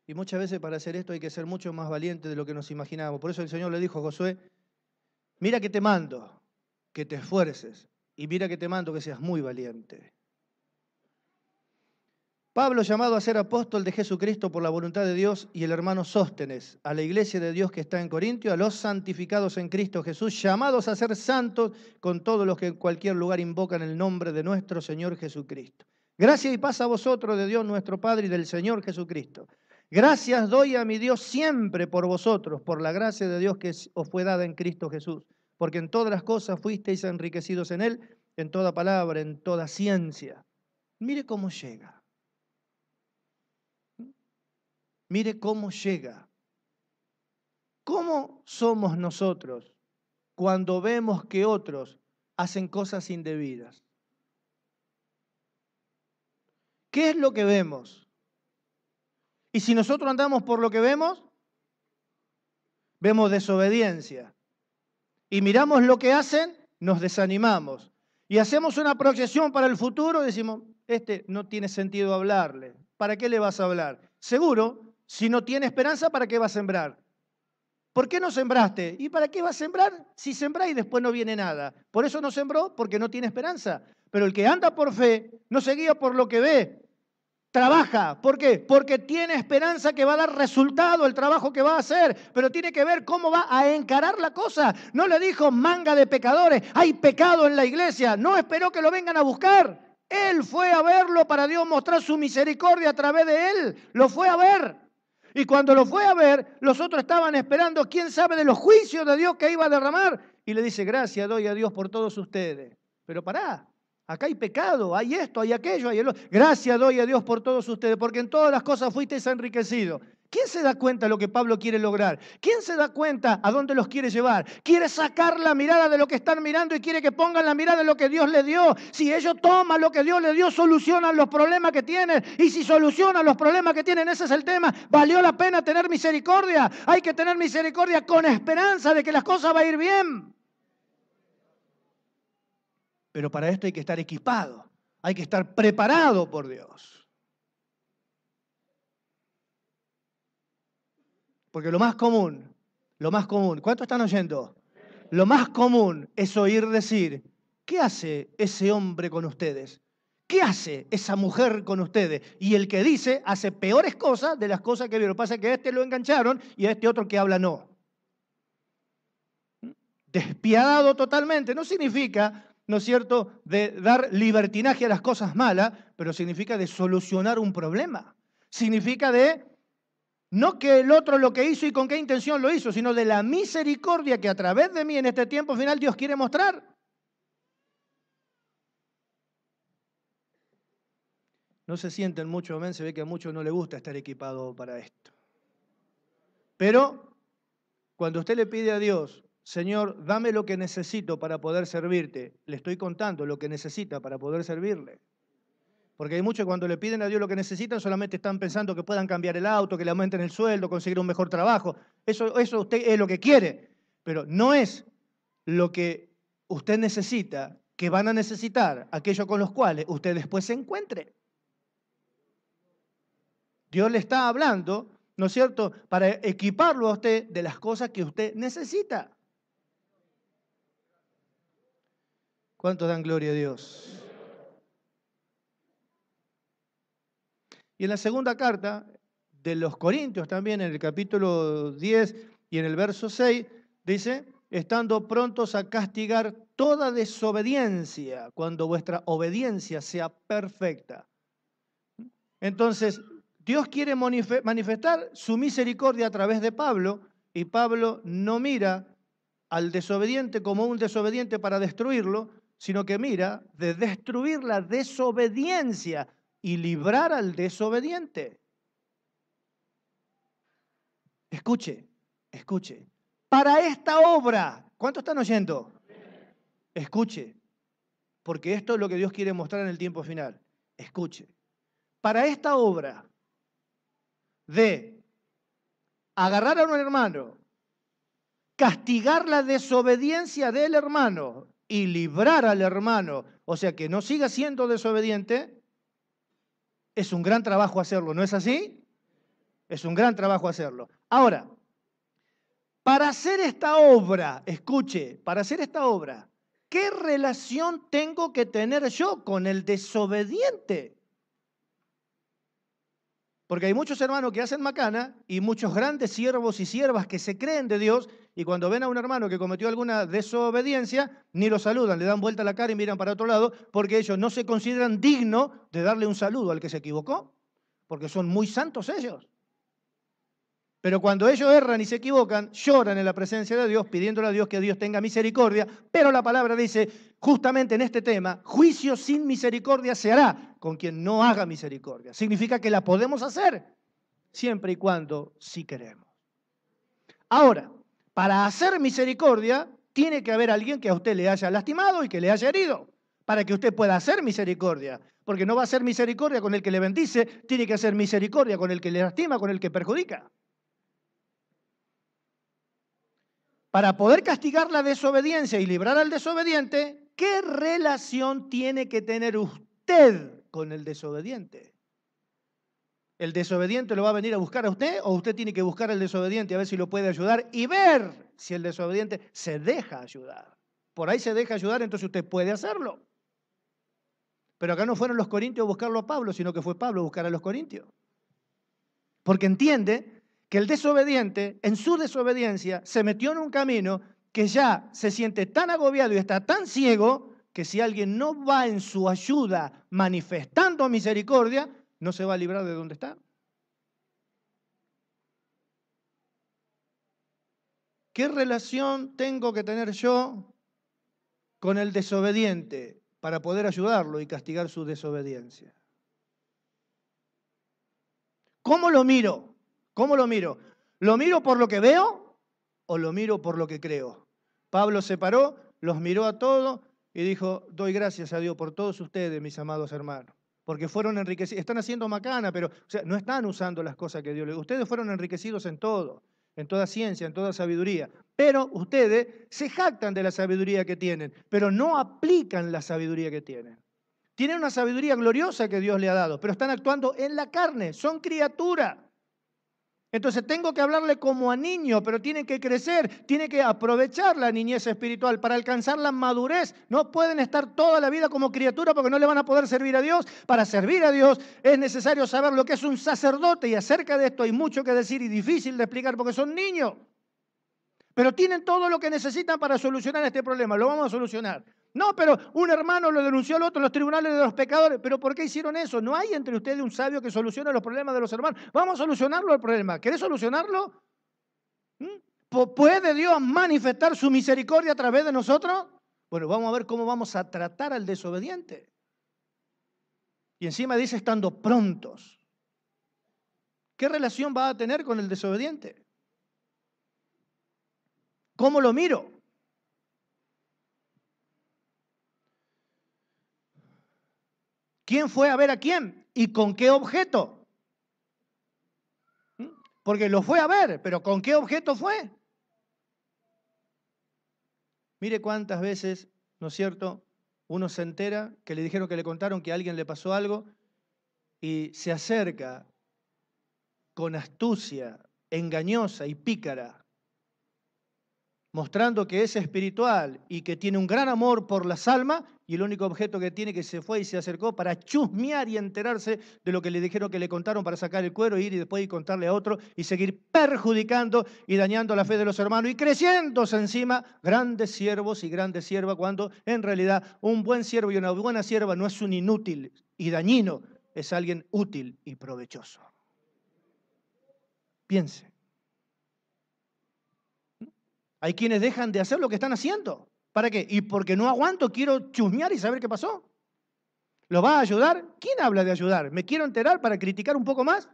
Y muchas veces para hacer esto hay que ser mucho más valiente de lo que nos imaginábamos. Por eso el Señor le dijo a Josué, mira que te mando, que te esfuerces, y mira que te mando que seas muy valiente. Pablo, llamado a ser apóstol de Jesucristo por la voluntad de Dios, y el hermano Sóstenes, a la iglesia de Dios que está en Corintio, a los santificados en Cristo Jesús, llamados a ser santos con todos los que en cualquier lugar invocan el nombre de nuestro Señor Jesucristo. Gracias y paz a vosotros de Dios nuestro Padre y del Señor Jesucristo. Gracias doy a mi Dios siempre por vosotros, por la gracia de Dios que os fue dada en Cristo Jesús, porque en todas las cosas fuisteis enriquecidos en Él, en toda palabra, en toda ciencia. Mire cómo llega Mire cómo llega. ¿Cómo somos nosotros cuando vemos que otros hacen cosas indebidas? ¿Qué es lo que vemos? Y si nosotros andamos por lo que vemos, vemos desobediencia. Y miramos lo que hacen, nos desanimamos. Y hacemos una proyección para el futuro y decimos, este no tiene sentido hablarle. ¿Para qué le vas a hablar? Seguro si no tiene esperanza, ¿para qué va a sembrar? ¿Por qué no sembraste? ¿Y para qué va a sembrar si sembrá y después no viene nada? Por eso no sembró, porque no tiene esperanza. Pero el que anda por fe no se guía por lo que ve. Trabaja. ¿Por qué? Porque tiene esperanza que va a dar resultado el trabajo que va a hacer, pero tiene que ver cómo va a encarar la cosa. No le dijo manga de pecadores, hay pecado en la iglesia, no esperó que lo vengan a buscar. Él fue a verlo para Dios mostrar su misericordia a través de él. Lo fue a ver. Y cuando lo fue a ver, los otros estaban esperando, quién sabe, de los juicios de Dios que iba a derramar. Y le dice, gracias doy a Dios por todos ustedes. Pero pará, acá hay pecado, hay esto, hay aquello, hay el otro. Gracias doy a Dios por todos ustedes, porque en todas las cosas fuisteis enriquecidos. ¿Quién se da cuenta de lo que Pablo quiere lograr? ¿Quién se da cuenta a dónde los quiere llevar? Quiere sacar la mirada de lo que están mirando y quiere que pongan la mirada en lo que Dios le dio. Si ellos toman lo que Dios le dio, solucionan los problemas que tienen. Y si solucionan los problemas que tienen, ese es el tema. Valió la pena tener misericordia. Hay que tener misericordia con esperanza de que las cosas van a ir bien. Pero para esto hay que estar equipado. Hay que estar preparado por Dios. Porque lo más común, lo más común, ¿cuánto están oyendo? Lo más común es oír decir, ¿qué hace ese hombre con ustedes? ¿Qué hace esa mujer con ustedes? Y el que dice hace peores cosas de las cosas que vieron. Pasa que a este lo engancharon y a este otro que habla no. Despiadado totalmente. No significa, ¿no es cierto?, de dar libertinaje a las cosas malas, pero significa de solucionar un problema. Significa de no que el otro lo que hizo y con qué intención lo hizo, sino de la misericordia que a través de mí en este tiempo final Dios quiere mostrar. No se sienten mucho, se ve que a muchos no les gusta estar equipado para esto. Pero cuando usted le pide a Dios, Señor, dame lo que necesito para poder servirte, le estoy contando lo que necesita para poder servirle. Porque hay muchos que cuando le piden a Dios lo que necesitan, solamente están pensando que puedan cambiar el auto, que le aumenten el sueldo, conseguir un mejor trabajo. Eso, eso usted es lo que quiere. Pero no es lo que usted necesita, que van a necesitar aquello con los cuales usted después se encuentre. Dios le está hablando, ¿no es cierto?, para equiparlo a usted de las cosas que usted necesita. ¿Cuántos dan gloria a Dios? Y en la segunda carta de los Corintios también, en el capítulo 10 y en el verso 6, dice, estando prontos a castigar toda desobediencia cuando vuestra obediencia sea perfecta. Entonces, Dios quiere manifestar su misericordia a través de Pablo y Pablo no mira al desobediente como un desobediente para destruirlo, sino que mira de destruir la desobediencia y librar al desobediente. Escuche, escuche. Para esta obra, ¿cuánto están oyendo? Escuche, porque esto es lo que Dios quiere mostrar en el tiempo final. Escuche. Para esta obra de agarrar a un hermano, castigar la desobediencia del hermano y librar al hermano, o sea, que no siga siendo desobediente, es un gran trabajo hacerlo, ¿no es así? Es un gran trabajo hacerlo. Ahora, para hacer esta obra, escuche, para hacer esta obra, ¿qué relación tengo que tener yo con el desobediente? Porque hay muchos hermanos que hacen macana y muchos grandes siervos y siervas que se creen de Dios y cuando ven a un hermano que cometió alguna desobediencia, ni lo saludan, le dan vuelta la cara y miran para otro lado, porque ellos no se consideran dignos de darle un saludo al que se equivocó, porque son muy santos ellos. Pero cuando ellos erran y se equivocan, lloran en la presencia de Dios, pidiéndole a Dios que Dios tenga misericordia. Pero la palabra dice, justamente en este tema, juicio sin misericordia se hará con quien no haga misericordia. Significa que la podemos hacer siempre y cuando sí queremos. Ahora, para hacer misericordia, tiene que haber alguien que a usted le haya lastimado y que le haya herido, para que usted pueda hacer misericordia. Porque no va a ser misericordia con el que le bendice, tiene que hacer misericordia con el que le lastima, con el que perjudica. Para poder castigar la desobediencia y librar al desobediente, ¿qué relación tiene que tener usted con el desobediente? ¿El desobediente lo va a venir a buscar a usted o usted tiene que buscar al desobediente a ver si lo puede ayudar y ver si el desobediente se deja ayudar? Por ahí se deja ayudar, entonces usted puede hacerlo. Pero acá no fueron los corintios a buscarlo a Pablo, sino que fue Pablo a buscar a los corintios. Porque entiende que el desobediente, en su desobediencia, se metió en un camino que ya se siente tan agobiado y está tan ciego que si alguien no va en su ayuda manifestando misericordia, no se va a librar de donde está. ¿Qué relación tengo que tener yo con el desobediente para poder ayudarlo y castigar su desobediencia? ¿Cómo lo miro? ¿Cómo lo miro? ¿Lo miro por lo que veo o lo miro por lo que creo? Pablo se paró, los miró a todos y dijo, doy gracias a Dios por todos ustedes, mis amados hermanos porque fueron enriquecidos, están haciendo macana, pero no están usando las cosas que Dios les dio. Ustedes fueron enriquecidos en todo, en toda ciencia, en toda sabiduría, pero ustedes se jactan de la sabiduría que tienen, pero no aplican la sabiduría que tienen. Tienen una sabiduría gloriosa que Dios le ha dado, pero están actuando en la carne, son criaturas. Entonces tengo que hablarle como a niño, pero tiene que crecer, tiene que aprovechar la niñez espiritual para alcanzar la madurez. No pueden estar toda la vida como criatura porque no le van a poder servir a Dios. Para servir a Dios es necesario saber lo que es un sacerdote y acerca de esto hay mucho que decir y difícil de explicar porque son niños. Pero tienen todo lo que necesitan para solucionar este problema. Lo vamos a solucionar. No, pero un hermano lo denunció al otro en los tribunales de los pecadores. ¿Pero por qué hicieron eso? No hay entre ustedes un sabio que solucione los problemas de los hermanos. Vamos a solucionarlo el problema. ¿Querés solucionarlo? ¿Mm? ¿Puede Dios manifestar su misericordia a través de nosotros? Bueno, vamos a ver cómo vamos a tratar al desobediente. Y encima dice estando prontos. ¿Qué relación va a tener con el desobediente? ¿Cómo lo miro? ¿Quién fue a ver a quién? ¿Y con qué objeto? ¿Mm? Porque lo fue a ver, pero ¿con qué objeto fue? Mire cuántas veces, ¿no es cierto? Uno se entera que le dijeron que le contaron que a alguien le pasó algo y se acerca con astucia engañosa y pícara mostrando que es espiritual y que tiene un gran amor por las almas, y el único objeto que tiene que se fue y se acercó para chusmear y enterarse de lo que le dijeron que le contaron para sacar el cuero, ir y después contarle a otro y seguir perjudicando y dañando la fe de los hermanos y creciéndose encima grandes siervos y grandes siervas cuando en realidad un buen siervo y una buena sierva no es un inútil y dañino, es alguien útil y provechoso. Piense. Hay quienes dejan de hacer lo que están haciendo. ¿Para qué? Y porque no aguanto, quiero chusmear y saber qué pasó. ¿Lo va a ayudar? ¿Quién habla de ayudar? ¿Me quiero enterar para criticar un poco más?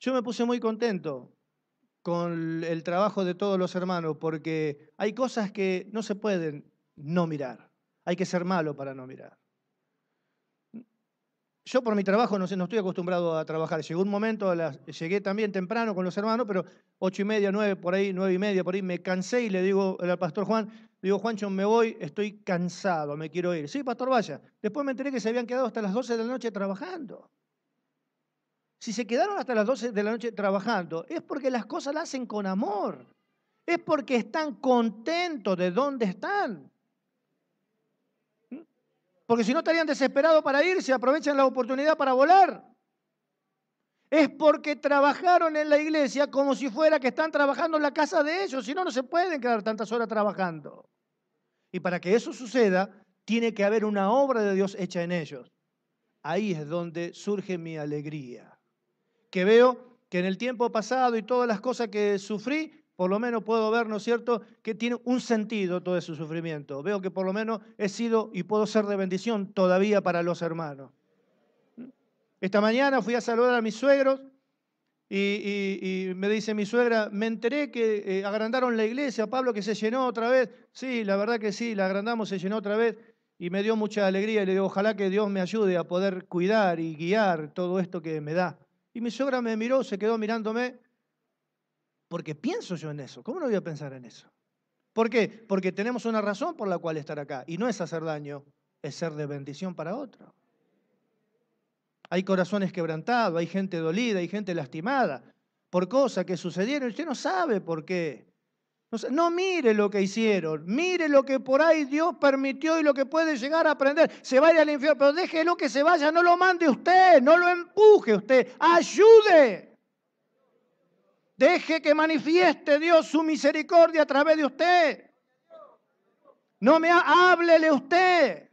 Yo me puse muy contento con el trabajo de todos los hermanos porque hay cosas que no se pueden no mirar. Hay que ser malo para no mirar yo por mi trabajo no, no estoy acostumbrado a trabajar. Llegó un momento, llegué también temprano con los hermanos, pero ocho y media, nueve por ahí, nueve y media por ahí, me cansé y le digo al pastor Juan, digo, Juancho, me voy, estoy cansado, me quiero ir. Sí, pastor, vaya. Después me enteré que se habían quedado hasta las doce de la noche trabajando. Si se quedaron hasta las doce de la noche trabajando, es porque las cosas las hacen con amor. Es porque están contentos de dónde están. Porque si no estarían desesperados para irse, aprovechan la oportunidad para volar. Es porque trabajaron en la iglesia como si fuera que están trabajando en la casa de ellos, si no, no se pueden quedar tantas horas trabajando. Y para que eso suceda, tiene que haber una obra de Dios hecha en ellos. Ahí es donde surge mi alegría. Que veo que en el tiempo pasado y todas las cosas que sufrí, por lo menos puedo ver, ¿no es cierto?, que tiene un sentido todo ese sufrimiento. Veo que por lo menos he sido y puedo ser de bendición todavía para los hermanos. Esta mañana fui a saludar a mis suegros y, me dice mi suegra, me enteré que eh, agrandaron la iglesia, Pablo, que se llenó otra vez. Sí, la verdad que sí, la agrandamos, se llenó otra vez y me dio mucha alegría y le digo, ojalá que Dios me ayude a poder cuidar y guiar todo esto que me da. Y mi suegra me miró, se quedó mirándome porque pienso yo en eso. ¿Cómo no voy a pensar en eso? ¿Por qué? Porque tenemos una razón por la cual estar acá. Y no es hacer daño, es ser de bendición para otro. Hay corazones quebrantados, hay gente dolida, hay gente lastimada por cosas que sucedieron. Usted no sabe por qué. No, no mire lo que hicieron, mire lo que por ahí Dios permitió y lo que puede llegar a aprender. Se vaya al infierno, pero déjelo que se vaya, no lo mande usted, no lo empuje usted, ayude. Deje que manifieste Dios su misericordia a través de usted. No me hablele usted.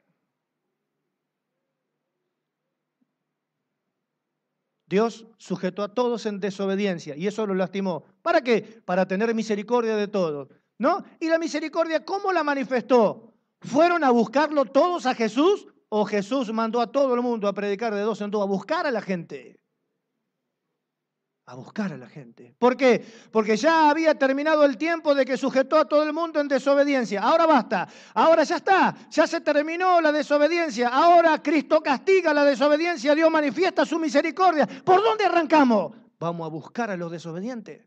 Dios sujetó a todos en desobediencia y eso lo lastimó. ¿Para qué? Para tener misericordia de todos. ¿No? ¿Y la misericordia cómo la manifestó? ¿Fueron a buscarlo todos a Jesús o Jesús mandó a todo el mundo a predicar de dos en dos, a buscar a la gente? a buscar a la gente. ¿Por qué? Porque ya había terminado el tiempo de que sujetó a todo el mundo en desobediencia. Ahora basta, ahora ya está, ya se terminó la desobediencia. Ahora Cristo castiga la desobediencia, Dios manifiesta su misericordia. ¿Por dónde arrancamos? Vamos a buscar a los desobedientes.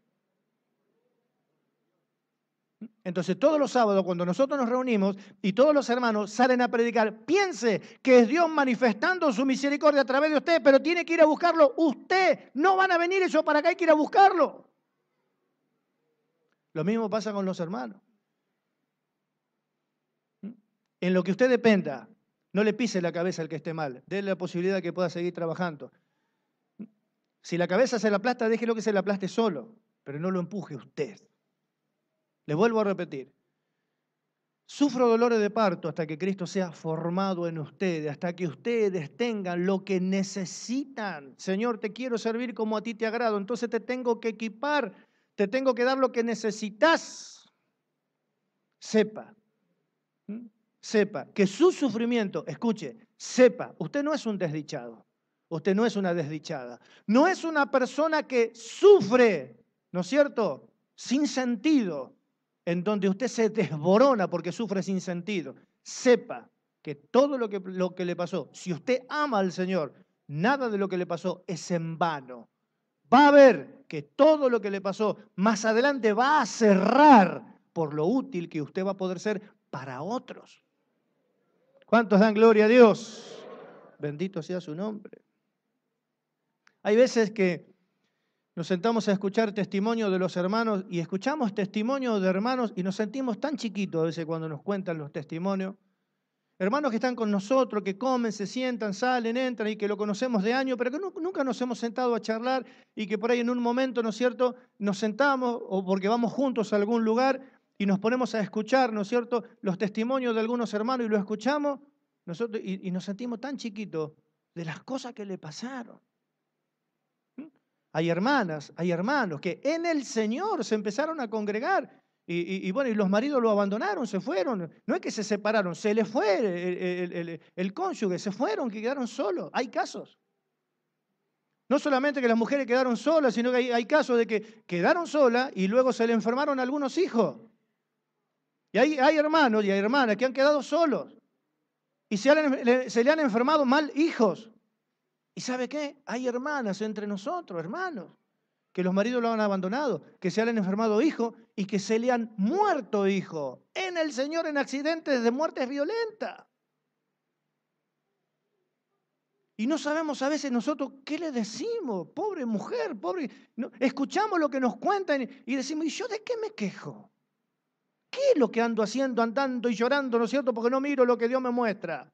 Entonces todos los sábados cuando nosotros nos reunimos y todos los hermanos salen a predicar, piense que es Dios manifestando su misericordia a través de usted, pero tiene que ir a buscarlo usted. No van a venir ellos para acá, hay que ir a buscarlo. Lo mismo pasa con los hermanos. En lo que usted dependa, no le pise la cabeza al que esté mal, déle la posibilidad que pueda seguir trabajando. Si la cabeza se la aplasta, déjelo que se la aplaste solo, pero no lo empuje usted. Le vuelvo a repetir. Sufro dolores de parto hasta que Cristo sea formado en ustedes, hasta que ustedes tengan lo que necesitan. Señor, te quiero servir como a ti te agrado, entonces te tengo que equipar, te tengo que dar lo que necesitas. Sepa, sepa que su sufrimiento, escuche, sepa, usted no es un desdichado, usted no es una desdichada, no es una persona que sufre, ¿no es cierto? Sin sentido en donde usted se desborona porque sufre sin sentido, sepa que todo lo que, lo que le pasó, si usted ama al Señor, nada de lo que le pasó es en vano. Va a ver que todo lo que le pasó más adelante va a cerrar por lo útil que usted va a poder ser para otros. ¿Cuántos dan gloria a Dios? Bendito sea su nombre. Hay veces que nos sentamos a escuchar testimonio de los hermanos y escuchamos testimonio de hermanos y nos sentimos tan chiquitos a veces cuando nos cuentan los testimonios. Hermanos que están con nosotros, que comen, se sientan, salen, entran y que lo conocemos de año, pero que nunca nos hemos sentado a charlar y que por ahí en un momento, ¿no es cierto?, nos sentamos o porque vamos juntos a algún lugar y nos ponemos a escuchar, ¿no es cierto?, los testimonios de algunos hermanos y lo escuchamos nosotros, y nos sentimos tan chiquitos de las cosas que le pasaron hay hermanas, hay hermanos que en el Señor se empezaron a congregar. Y, bueno, y los maridos lo abandonaron, se fueron. No es que se separaron, se les fue el, cónyuge, se fueron, que quedaron solos. Hay casos. No solamente que las mujeres quedaron solas, sino que hay, casos de que quedaron solas y luego se le enfermaron algunos hijos. Y hay, hay hermanos y hay hermanas que han quedado solos. Y se, se le han enfermado mal hijos. ¿Y sabe qué? Hay hermanas entre nosotros, hermanos, que los maridos lo han abandonado, que se han enfermado hijos y que se le han muerto hijo en el Señor en accidentes de muertes violentas. Y no sabemos a veces nosotros qué le decimos, pobre mujer, pobre. escuchamos lo que nos cuentan y decimos, ¿y yo de qué me quejo? ¿Qué es lo que ando haciendo, andando y llorando, no es cierto? Porque no miro lo que Dios me muestra.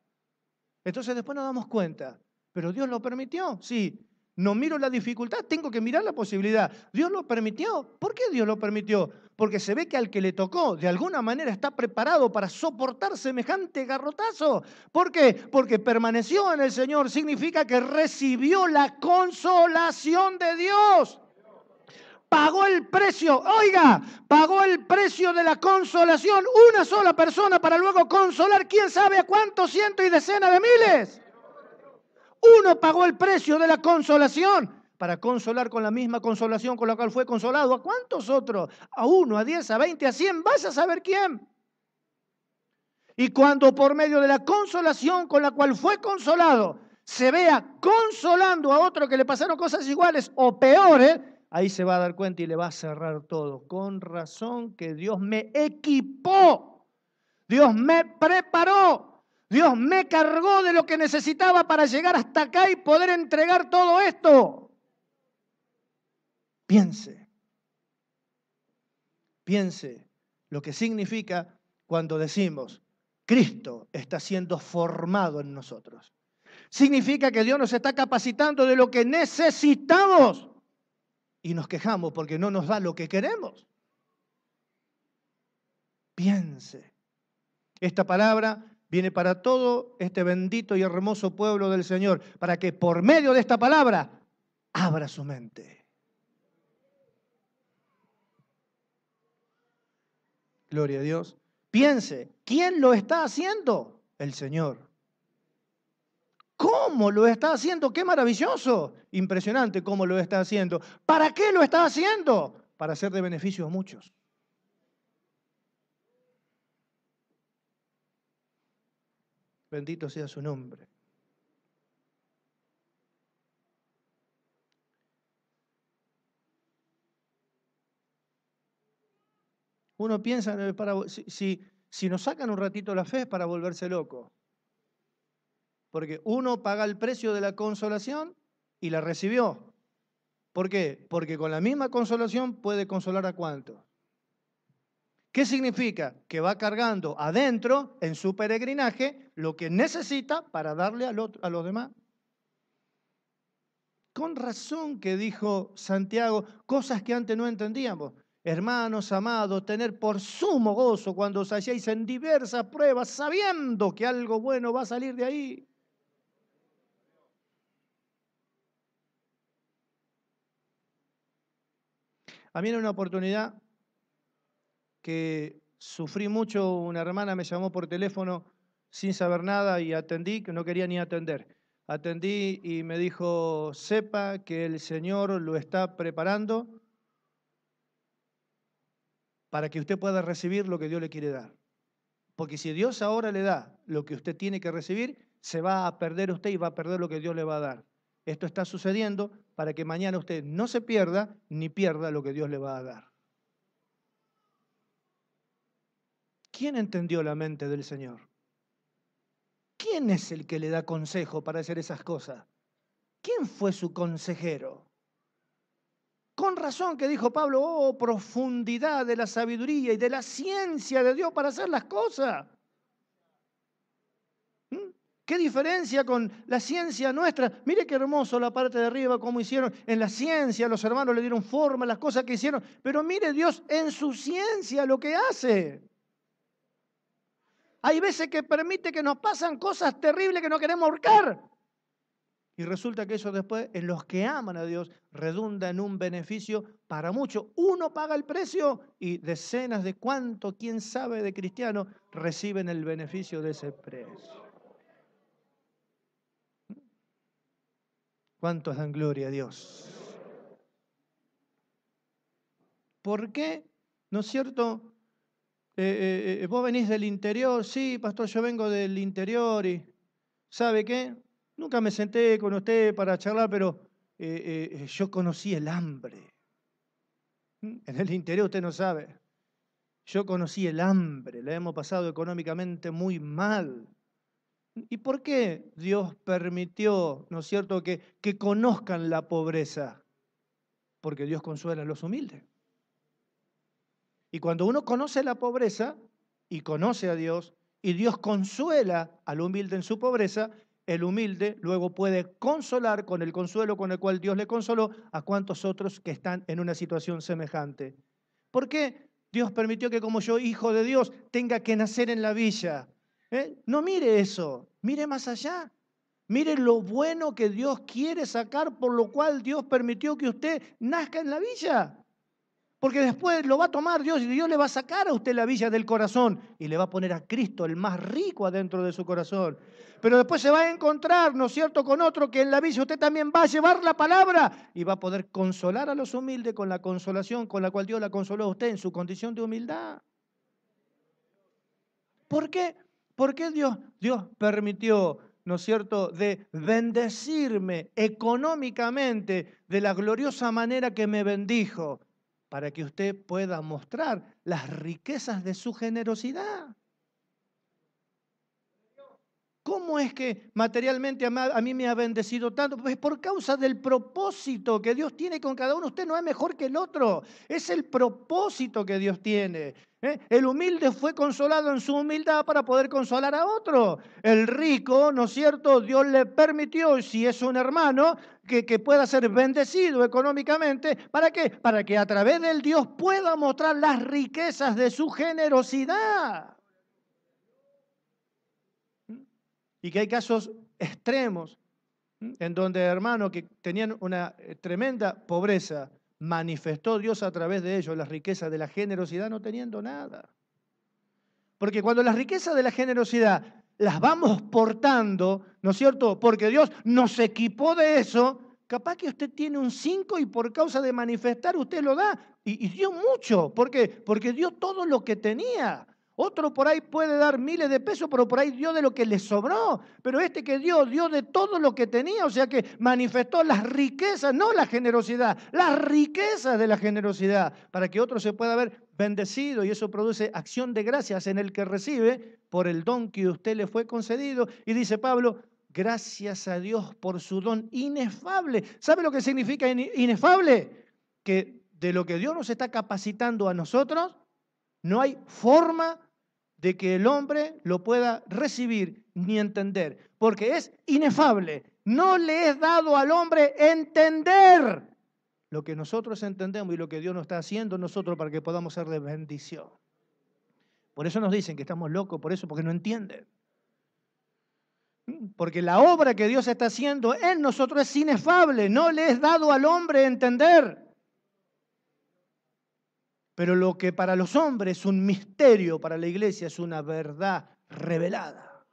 Entonces después nos damos cuenta pero Dios lo permitió, sí. No miro la dificultad, tengo que mirar la posibilidad. Dios lo permitió. ¿Por qué Dios lo permitió? Porque se ve que al que le tocó, de alguna manera está preparado para soportar semejante garrotazo. ¿Por qué? Porque permaneció en el Señor. Significa que recibió la consolación de Dios pagó el precio, oiga, pagó el precio de la consolación una sola persona para luego consolar quién sabe a cuántos cientos y decenas de miles. Uno pagó el precio de la consolación para consolar con la misma consolación con la cual fue consolado. ¿A cuántos otros? A uno, a diez, a veinte, a cien. Vas a saber quién. Y cuando por medio de la consolación con la cual fue consolado, se vea consolando a otro que le pasaron cosas iguales o peores, ahí se va a dar cuenta y le va a cerrar todo. Con razón que Dios me equipó, Dios me preparó Dios me cargó de lo que necesitaba para llegar hasta acá y poder entregar todo esto. Piense, piense lo que significa cuando decimos, Cristo está siendo formado en nosotros. Significa que Dios nos está capacitando de lo que necesitamos y nos quejamos porque no nos da lo que queremos. Piense. Esta palabra viene para todo este bendito y hermoso pueblo del Señor, para que por medio de esta palabra abra su mente. Gloria a Dios. Piense, ¿quién lo está haciendo? El Señor. ¿Cómo lo está haciendo? ¡Qué maravilloso! Impresionante cómo lo está haciendo. ¿Para qué lo está haciendo? Para ser de beneficio a muchos. Bendito sea su nombre. Uno piensa, eh, si, si, nos sacan un ratito la fe es para volverse loco. Porque uno paga el precio de la consolación y la recibió. ¿Por qué? Porque con la misma consolación puede consolar a cuánto. ¿Qué significa? Que va cargando adentro, en su peregrinaje, lo que necesita para darle a los demás. Con razón que dijo Santiago cosas que antes no entendíamos. Hermanos amados, tener por sumo gozo cuando os halléis en diversas pruebas, sabiendo que algo bueno va a salir de ahí. A mí era una oportunidad que sufrí mucho, una hermana me llamó por teléfono sin saber nada y atendí, que no quería ni atender. Atendí y me dijo, sepa que el Señor lo está preparando para que usted pueda recibir lo que Dios le quiere dar. Porque si Dios ahora le da lo que usted tiene que recibir, se va a perder usted y va a perder lo que Dios le va a dar. Esto está sucediendo para que mañana usted no se pierda ni pierda lo que Dios le va a dar. ¿Quién entendió la mente del Señor? ¿Quién es el que le da consejo para hacer esas cosas? ¿Quién fue su consejero? Con razón que dijo Pablo, oh, profundidad de la sabiduría y de la ciencia de Dios para hacer las cosas. ¿Mm? ¿Qué diferencia con la ciencia nuestra? Mire qué hermoso la parte de arriba, cómo hicieron en la ciencia, los hermanos le dieron forma, a las cosas que hicieron, pero mire Dios en su ciencia lo que hace. Hay veces que permite que nos pasan cosas terribles que no queremos ahorcar. Y resulta que eso después, en los que aman a Dios, redunda en un beneficio para muchos. Uno paga el precio y decenas de cuánto quién sabe, de cristianos reciben el beneficio de ese precio. ¿Cuántos dan gloria a Dios? ¿Por qué, no es cierto, eh, eh, eh, vos venís del interior, sí, pastor, yo vengo del interior y, ¿sabe qué? Nunca me senté con usted para charlar, pero yo conocí el hambre. Mm, en el interior usted no sabe. Yo conocí el hambre, la hemos pasado económicamente muy mal. ¿Y por qué Dios permitió, ¿no es cierto?, que, que conozcan la pobreza? Porque Dios consuela a los humildes. Y cuando uno conoce la pobreza y conoce a Dios, y Dios consuela al humilde en su pobreza, el humilde luego puede consolar con el consuelo con el cual Dios le consoló a cuantos otros que están en una situación semejante. ¿Por qué Dios permitió que como yo, hijo de Dios, tenga que nacer en la villa? ¿Eh? No mire eso, mire más allá. Mire lo bueno que Dios quiere sacar, por lo cual Dios permitió que usted nazca en la villa. Porque después lo va a tomar Dios y Dios le va a sacar a usted la villa del corazón y le va a poner a Cristo, el más rico, adentro de su corazón. Pero después se va a encontrar, ¿no es cierto?, con otro que en la villa usted también va a llevar la palabra y va a poder consolar a los humildes con la consolación con la cual Dios la consoló a usted en su condición de humildad. ¿Por qué? ¿Por qué Dios, Dios permitió ¿no es cierto?, de bendecirme económicamente de la gloriosa manera que me bendijo para que usted pueda mostrar las riquezas de su generosidad. ¿Cómo es que materialmente a mí me ha bendecido tanto? Pues por causa del propósito que Dios tiene con cada uno. Usted no es mejor que el otro. Es el propósito que Dios tiene. ¿eh? El humilde fue consolado en su humildad para poder consolar a otro. El rico, ¿no es cierto? Dios le permitió, si es un hermano, que, que pueda ser bendecido económicamente. ¿Para qué? Para que a través del Dios pueda mostrar las riquezas de su generosidad. y que hay casos extremos en donde hermanos que tenían una eh, tremenda pobreza, manifestó Dios a través de ellos las riquezas de la generosidad no teniendo nada. Porque cuando las riquezas de la generosidad las vamos portando, ¿no es cierto? Porque Dios nos equipó de eso, capaz que usted tiene un 5 y por causa de manifestar usted lo da. Y, y dio mucho. ¿Por qué? Porque dio todo lo que tenía. Otro por ahí puede dar miles de pesos, pero por ahí dio de lo que le sobró. Pero este que dio, dio de todo lo que tenía. O sea que manifestó las riquezas, no la generosidad, las riquezas de la generosidad, para que otro se pueda ver bendecido y eso produce acción de gracias en el que recibe por el don que usted le fue concedido. Y dice Pablo, gracias a Dios por su don inefable. ¿Sabe lo que significa inefable? Que de lo que Dios nos está capacitando a nosotros, no hay forma de que el hombre lo pueda recibir ni entender, porque es inefable. No le es dado al hombre entender lo que nosotros entendemos y lo que Dios nos está haciendo nosotros para que podamos ser de bendición. Por eso nos dicen que estamos locos, por eso, porque no entienden. Porque la obra que Dios está haciendo en nosotros es inefable, no le es dado al hombre entender. Pero lo que para los hombres es un misterio, para la iglesia es una verdad revelada.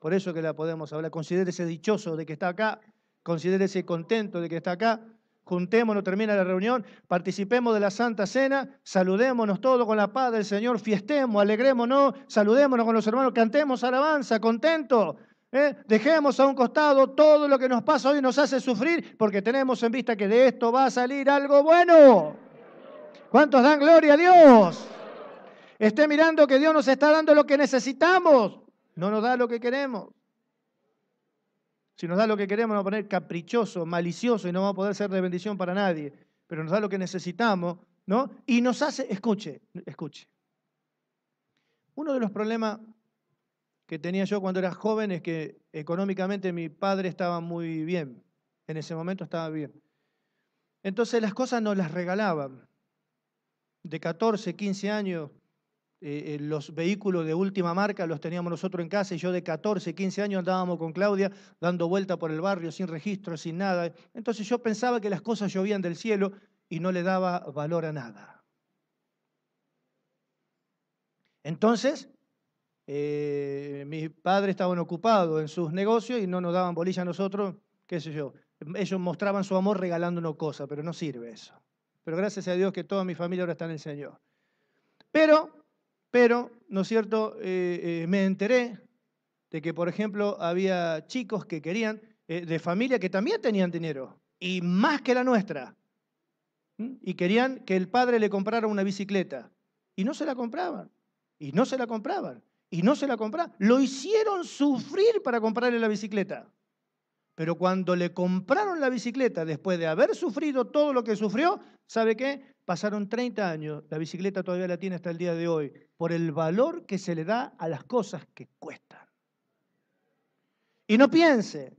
Por eso que la podemos hablar. Considérese dichoso de que está acá, considérese contento de que está acá. Juntémonos, termina la reunión, participemos de la Santa Cena, saludémonos todos con la paz del Señor, fiestemos, alegrémonos, saludémonos con los hermanos, cantemos alabanza, contento. ¿eh? Dejemos a un costado todo lo que nos pasa hoy nos hace sufrir, porque tenemos en vista que de esto va a salir algo bueno. ¿Cuántos dan gloria a Dios? Esté mirando que Dios nos está dando lo que necesitamos. No nos da lo que queremos. Si nos da lo que queremos, nos va a poner caprichoso, malicioso y no va a poder ser de bendición para nadie. Pero nos da lo que necesitamos, ¿no? Y nos hace, escuche, escuche. Uno de los problemas que tenía yo cuando era joven es que económicamente mi padre estaba muy bien. En ese momento estaba bien. Entonces las cosas nos las regalaban de 14, 15 años, eh, eh, los vehículos de última marca los teníamos nosotros en casa y yo de 14, 15 años andábamos con Claudia dando vuelta por el barrio sin registro, sin nada. Entonces yo pensaba que las cosas llovían del cielo y no le daba valor a nada. Entonces, eh, mis padres estaban ocupados en sus negocios y no nos daban bolilla a nosotros, qué sé yo. Ellos mostraban su amor regalándonos cosas, pero no sirve eso. Pero gracias a Dios que toda mi familia ahora está en el Señor. Pero, pero, ¿no es cierto? Eh, eh, me enteré de que, por ejemplo, había chicos que querían, eh, de familia que también tenían dinero, y más que la nuestra. Y querían que el padre le comprara una bicicleta. Y no se la compraban. Y no se la compraban. Y no se la compraban. Lo hicieron sufrir para comprarle la bicicleta. Pero cuando le compraron la bicicleta, después de haber sufrido todo lo que sufrió, ¿sabe qué? Pasaron 30 años, la bicicleta todavía la tiene hasta el día de hoy, por el valor que se le da a las cosas que cuestan. Y no piense,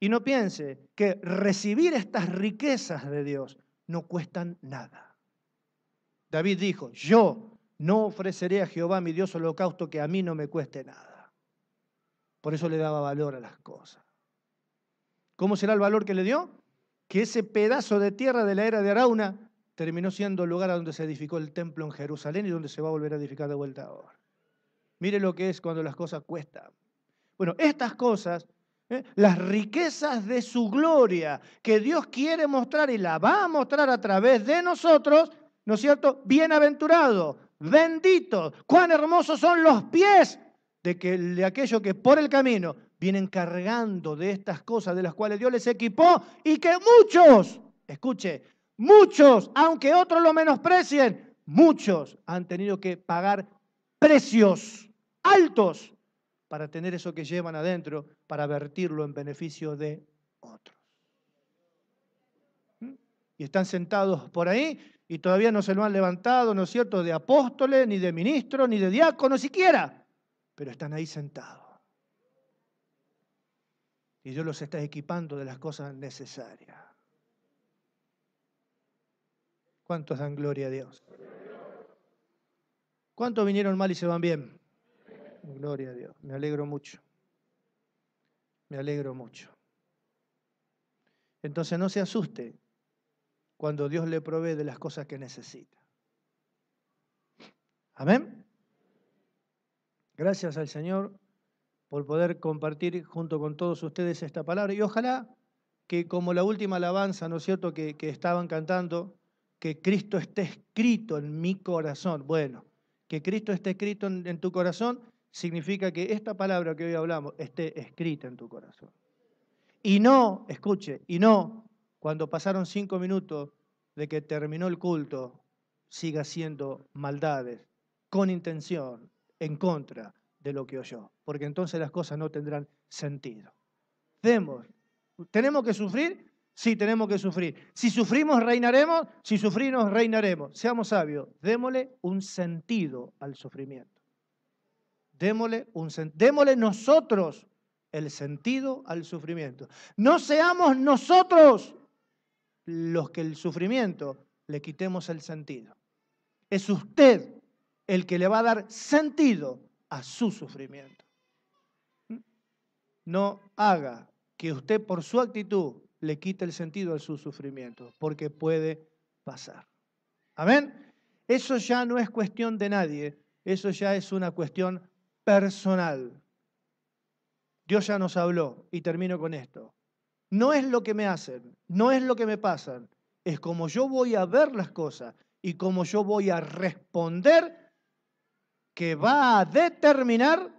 y no piense que recibir estas riquezas de Dios no cuestan nada. David dijo, yo no ofreceré a Jehová mi Dios holocausto que a mí no me cueste nada. Por eso le daba valor a las cosas. ¿Cómo será el valor que le dio? Que ese pedazo de tierra de la era de Arauna terminó siendo el lugar a donde se edificó el templo en Jerusalén y donde se va a volver a edificar de vuelta ahora. Mire lo que es cuando las cosas cuestan. Bueno, estas cosas, ¿eh? las riquezas de su gloria que Dios quiere mostrar y la va a mostrar a través de nosotros, ¿no es cierto? Bienaventurado, bendito, cuán hermosos son los pies de, que, aquellos que por el camino vienen cargando de estas cosas de las cuales Dios les equipó y que muchos, escuche, muchos, aunque otros lo menosprecien, muchos han tenido que pagar precios altos para tener eso que llevan adentro, para vertirlo en beneficio de otros. ¿Mm? Y están sentados por ahí y todavía no se lo han levantado, ¿no es cierto?, de apóstoles, ni de ministros, ni de diáconos, siquiera pero están ahí sentados. Y Dios los está equipando de las cosas necesarias. ¿Cuántos dan gloria a Dios? ¿Cuántos vinieron mal y se van bien? Gloria a Dios. Me alegro mucho. Me alegro mucho. Entonces no se asuste cuando Dios le provee de las cosas que necesita. Amén. Gracias al Señor por poder compartir junto con todos ustedes esta palabra y ojalá que como la última alabanza, ¿no es cierto?, que, estaban cantando, que Cristo esté escrito en mi corazón. Bueno, que Cristo esté escrito en, en tu corazón significa que esta palabra que hoy hablamos esté escrita en tu corazón. Y no, escuche, y no, cuando pasaron cinco minutos de que terminó el culto, siga haciendo maldades con intención, en contra de lo que oyó, porque entonces las cosas no tendrán sentido. Demos. ¿Tenemos que sufrir? Sí, tenemos que sufrir. Si sufrimos, reinaremos. Si sufrimos, reinaremos. Seamos sabios. Démosle un sentido al sufrimiento. Démosle, un, nosotros el sentido al sufrimiento. No seamos nosotros los que el sufrimiento le quitemos el sentido. Es usted el que le va a dar sentido a su sufrimiento. No haga que usted por su actitud le quite el sentido a su sufrimiento, porque puede pasar. Amén. Eso ya no es cuestión de nadie, eso ya es una cuestión personal. Dios ya nos habló y termino con esto. No es lo que me hacen, no es lo que me pasan, es como yo voy a ver las cosas y como yo voy a responder que va a determinar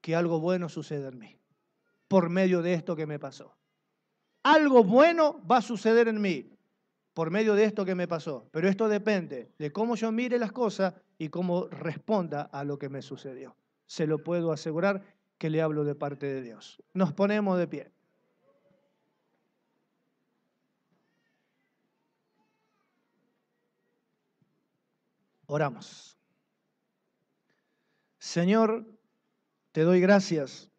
que algo bueno suceda en mí, por medio de esto que me pasó. Algo bueno va a suceder en mí, por medio de esto que me pasó. Pero esto depende de cómo yo mire las cosas y cómo responda a lo que me sucedió. Se lo puedo asegurar que le hablo de parte de Dios. Nos ponemos de pie. Oramos. Señor, te doy gracias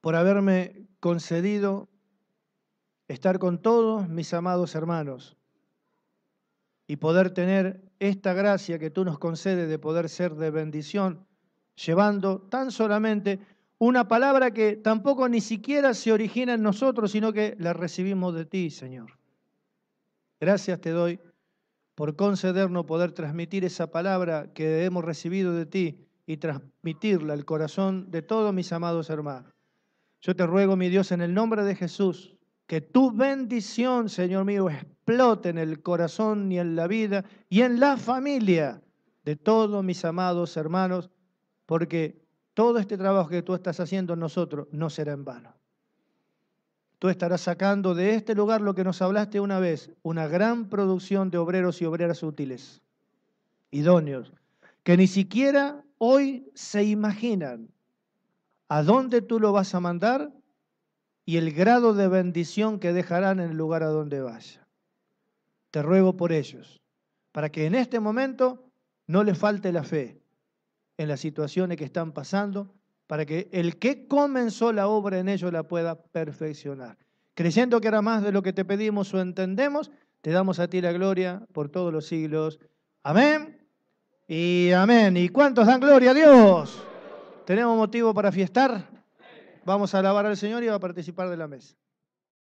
por haberme concedido estar con todos mis amados hermanos y poder tener esta gracia que tú nos concedes de poder ser de bendición, llevando tan solamente una palabra que tampoco ni siquiera se origina en nosotros, sino que la recibimos de ti, Señor. Gracias te doy por concedernos poder transmitir esa palabra que hemos recibido de ti y transmitirla al corazón de todos mis amados hermanos. Yo te ruego, mi Dios, en el nombre de Jesús, que tu bendición, Señor mío, explote en el corazón y en la vida y en la familia de todos mis amados hermanos, porque todo este trabajo que tú estás haciendo en nosotros no será en vano. Tú estarás sacando de este lugar lo que nos hablaste una vez, una gran producción de obreros y obreras útiles, idóneos, que ni siquiera hoy se imaginan a dónde tú lo vas a mandar y el grado de bendición que dejarán en el lugar a donde vaya. Te ruego por ellos, para que en este momento no les falte la fe en las situaciones que están pasando, para que el que comenzó la obra en ellos la pueda perfeccionar. Creyendo que era más de lo que te pedimos o entendemos, te damos a ti la gloria por todos los siglos. Amén. Y amén. ¿Y cuántos dan gloria a Dios? ¿Tenemos motivo para fiestar? Vamos a alabar al Señor y a participar de la mesa.